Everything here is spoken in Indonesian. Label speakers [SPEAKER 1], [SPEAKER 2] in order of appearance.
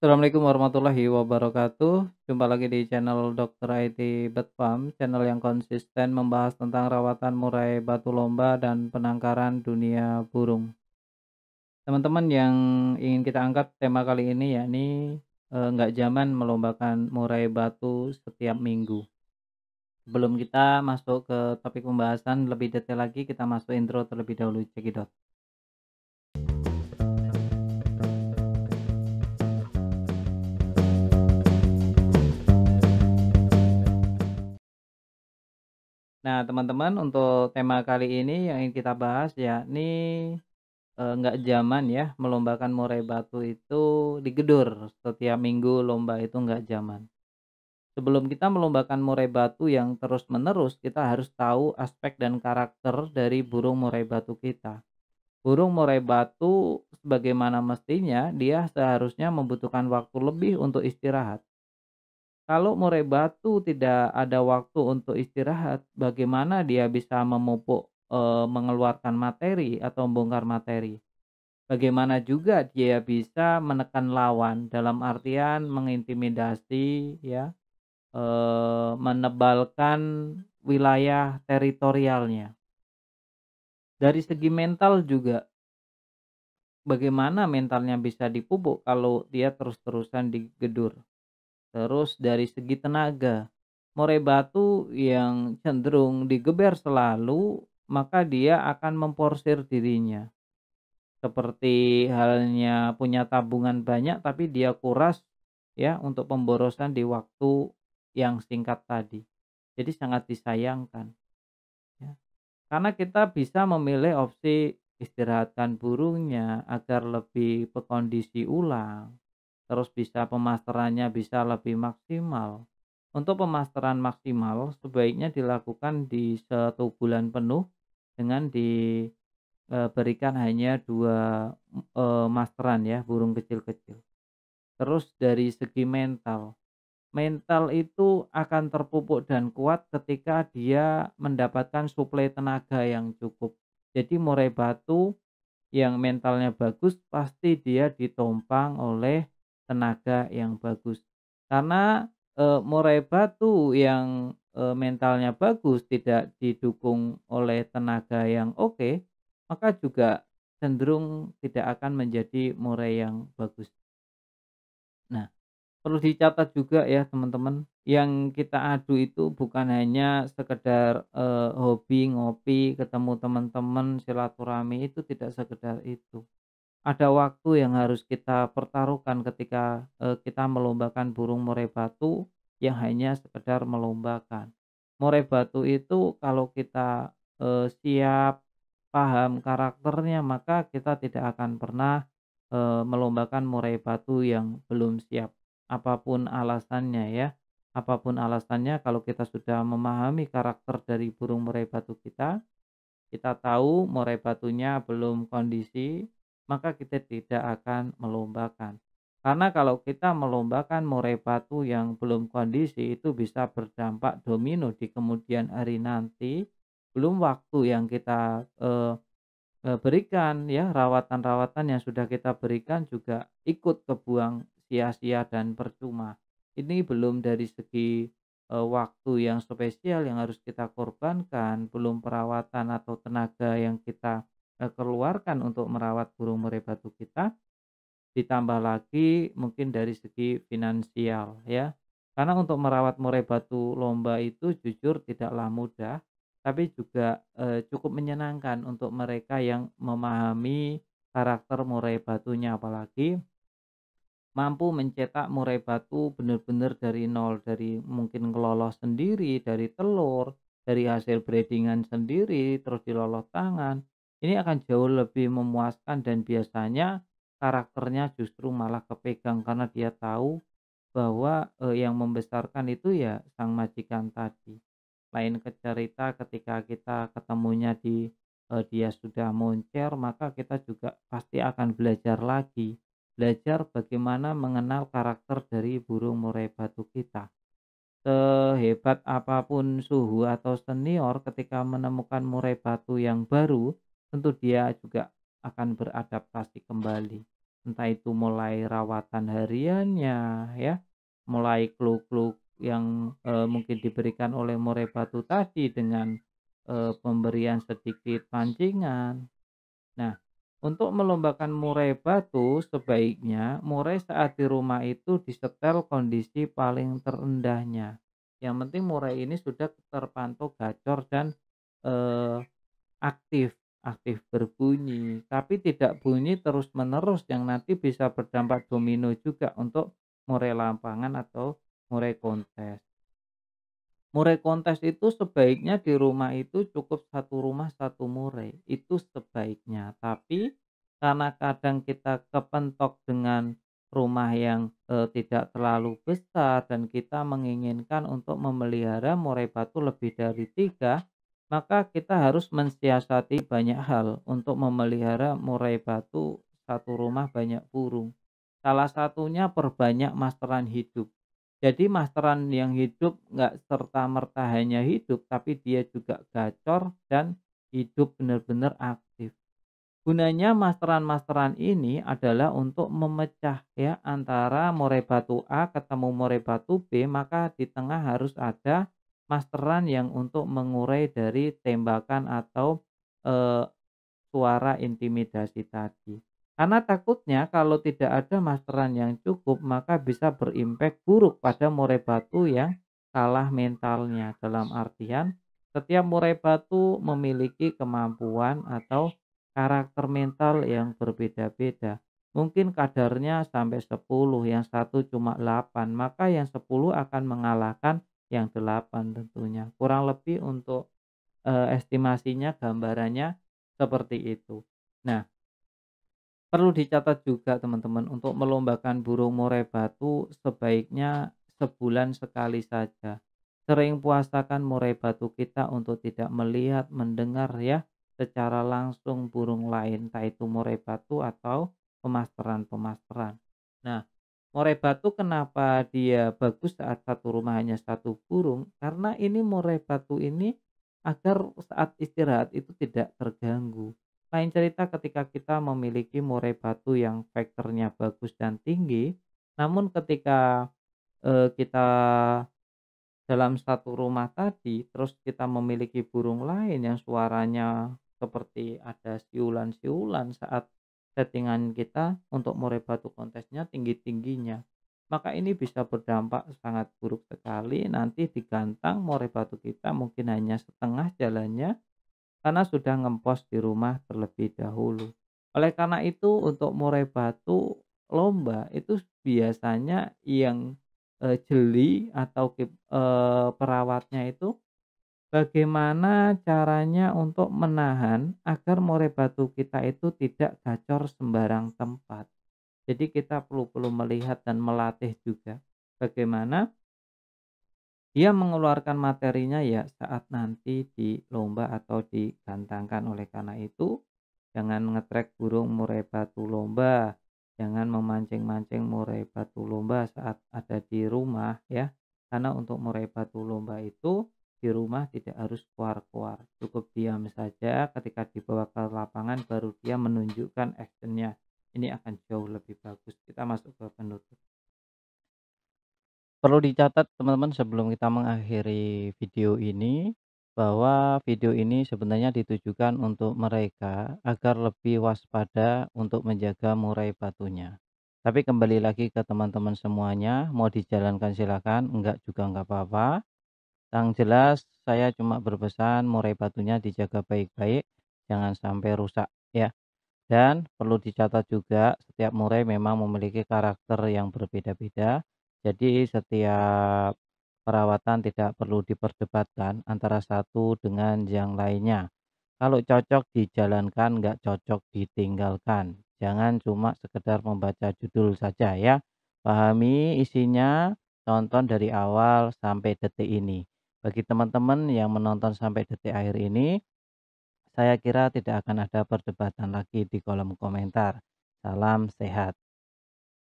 [SPEAKER 1] Assalamualaikum warahmatullahi wabarakatuh. Jumpa lagi di channel Dr. IT Betpam, channel yang konsisten membahas tentang rawatan murai batu lomba dan penangkaran dunia burung. Teman-teman yang ingin kita angkat tema kali ini yakni eh, nggak zaman melombakan murai batu setiap minggu. Sebelum kita masuk ke topik pembahasan lebih detail lagi, kita masuk intro terlebih dahulu cekidot. Nah, teman-teman, untuk tema kali ini yang ingin kita bahas yakni e, nggak zaman ya melombakan murai batu itu digedur setiap minggu lomba itu nggak zaman. Sebelum kita melombakan murai batu yang terus-menerus, kita harus tahu aspek dan karakter dari burung murai batu kita. Burung murai batu sebagaimana mestinya dia seharusnya membutuhkan waktu lebih untuk istirahat. Kalau murai batu tidak ada waktu untuk istirahat, bagaimana dia bisa memupuk e, mengeluarkan materi atau membongkar materi? Bagaimana juga dia bisa menekan lawan dalam artian mengintimidasi ya, e, menebalkan wilayah teritorialnya. Dari segi mental juga bagaimana mentalnya bisa dipupuk kalau dia terus-terusan digedur Terus dari segi tenaga, more batu yang cenderung digeber selalu, maka dia akan memporsir dirinya. Seperti halnya punya tabungan banyak tapi dia kuras ya untuk pemborosan di waktu yang singkat tadi. Jadi sangat disayangkan. Ya. Karena kita bisa memilih opsi istirahatkan burungnya agar lebih pekondisi ulang terus bisa pemasterannya bisa lebih maksimal. Untuk pemasteran maksimal sebaiknya dilakukan di satu bulan penuh dengan diberikan hanya dua e, masteran ya burung kecil-kecil. Terus dari segi mental, mental itu akan terpupuk dan kuat ketika dia mendapatkan suplai tenaga yang cukup. Jadi murai batu yang mentalnya bagus pasti dia ditompang oleh tenaga yang bagus. Karena e, Moreba tuh yang e, mentalnya bagus tidak didukung oleh tenaga yang oke, okay, maka juga cenderung tidak akan menjadi murai yang bagus. Nah, perlu dicatat juga ya teman-teman yang kita adu itu bukan hanya sekedar e, hobi ngopi ketemu teman-teman silaturahmi itu tidak sekedar itu ada waktu yang harus kita pertaruhkan ketika eh, kita melombakan burung murai batu yang hanya sekedar melombakan. Murai batu itu kalau kita eh, siap paham karakternya maka kita tidak akan pernah eh, melombakan murai batu yang belum siap. Apapun alasannya ya, apapun alasannya kalau kita sudah memahami karakter dari burung murai batu kita, kita tahu murai batunya belum kondisi, maka kita tidak akan melombakan. Karena kalau kita melombakan murai batu yang belum kondisi itu bisa berdampak domino di kemudian hari nanti. Belum waktu yang kita eh, eh, berikan ya rawatan-rawatan yang sudah kita berikan juga ikut kebuang sia-sia dan percuma. Ini belum dari segi eh, waktu yang spesial yang harus kita korbankan, belum perawatan atau tenaga yang kita keluarkan untuk merawat burung murai batu kita ditambah lagi mungkin dari segi finansial ya karena untuk merawat murai batu lomba itu jujur tidaklah mudah tapi juga e, cukup menyenangkan untuk mereka yang memahami karakter murai batunya apalagi mampu mencetak murai batu benar-benar dari nol dari mungkin ngelolos sendiri dari telur dari hasil breedingan sendiri terus dilolos tangan ini akan jauh lebih memuaskan dan biasanya karakternya justru malah kepegang karena dia tahu bahwa eh, yang membesarkan itu ya sang majikan tadi. Lain ke cerita ketika kita ketemunya di eh, dia sudah moncer, maka kita juga pasti akan belajar lagi. Belajar bagaimana mengenal karakter dari burung murai batu kita sehebat apapun suhu atau senior ketika menemukan murai batu yang baru tentu dia juga akan beradaptasi kembali. Entah itu mulai rawatan hariannya, ya, mulai klu-klu yang e, mungkin diberikan oleh murai batu tadi dengan e, pemberian sedikit pancingan. Nah, untuk melombakan murai batu, sebaiknya murai saat di rumah itu disetel kondisi paling terendahnya. Yang penting murai ini sudah terpantau gacor dan e, aktif aktif berbunyi, tapi tidak bunyi terus-menerus yang nanti bisa berdampak domino juga untuk murai lapangan atau murai kontes. Murai kontes itu sebaiknya di rumah itu cukup satu rumah satu murai, itu sebaiknya. Tapi karena kadang kita kepentok dengan rumah yang e, tidak terlalu besar dan kita menginginkan untuk memelihara murai batu lebih dari tiga, maka kita harus mensiasati banyak hal untuk memelihara murai batu satu rumah banyak burung. Salah satunya perbanyak masteran hidup. Jadi masteran yang hidup nggak serta-merta hanya hidup, tapi dia juga gacor dan hidup benar-benar aktif. Gunanya masteran-masteran ini adalah untuk memecah ya antara murai batu A ketemu murai batu B, maka di tengah harus ada masteran yang untuk mengurai dari tembakan atau e, suara intimidasi tadi. Karena takutnya kalau tidak ada masteran yang cukup maka bisa berimpak buruk pada murai batu yang kalah mentalnya. Dalam artian setiap murai batu memiliki kemampuan atau karakter mental yang berbeda-beda. Mungkin kadarnya sampai 10, yang satu cuma 8, maka yang 10 akan mengalahkan yang 8 tentunya. Kurang lebih untuk e, estimasinya gambarannya seperti itu. Nah, perlu dicatat juga teman-teman untuk melombakan burung murai batu sebaiknya sebulan sekali saja. Sering puasakan murai batu kita untuk tidak melihat, mendengar ya secara langsung burung lain, entah itu murai batu atau pemasteran-pemasteran. Nah, Murai batu kenapa dia bagus saat satu rumah hanya satu burung? Karena ini murai batu ini agar saat istirahat itu tidak terganggu. Lain cerita ketika kita memiliki murai batu yang faktornya bagus dan tinggi, namun ketika eh, kita dalam satu rumah tadi, terus kita memiliki burung lain yang suaranya seperti ada siulan-siulan saat settingan kita untuk murai batu kontesnya tinggi-tingginya. Maka ini bisa berdampak sangat buruk sekali nanti digantang murai batu kita mungkin hanya setengah jalannya karena sudah ngempos di rumah terlebih dahulu. Oleh karena itu untuk murai batu lomba itu biasanya yang eh, jeli atau eh, perawatnya itu bagaimana caranya untuk menahan agar murai batu kita itu tidak gacor sembarang tempat. Jadi kita perlu perlu melihat dan melatih juga bagaimana dia mengeluarkan materinya ya saat nanti di lomba atau digantangkan oleh karena itu jangan ngetrek burung murai batu lomba jangan memancing-mancing murai batu lomba saat ada di rumah ya karena untuk murai batu lomba itu di rumah tidak harus keluar-keluar. Cukup diam saja ketika dibawa ke lapangan baru dia menunjukkan actionnya. Ini akan jauh lebih bagus. Kita masuk ke penutup. Perlu dicatat teman-teman sebelum kita mengakhiri video ini bahwa video ini sebenarnya ditujukan untuk mereka agar lebih waspada untuk menjaga murai batunya. Tapi kembali lagi ke teman-teman semuanya, mau dijalankan silakan, enggak juga enggak apa-apa yang jelas saya cuma berpesan murai batunya dijaga baik-baik, jangan sampai rusak ya. Dan perlu dicatat juga setiap murai memang memiliki karakter yang berbeda-beda. Jadi setiap perawatan tidak perlu diperdebatkan antara satu dengan yang lainnya. Kalau cocok dijalankan, nggak cocok ditinggalkan. Jangan cuma sekedar membaca judul saja ya. Pahami isinya, tonton dari awal sampai detik ini. Bagi teman-teman yang menonton sampai detik akhir ini, saya kira tidak akan ada perdebatan lagi di kolom komentar. Salam sehat.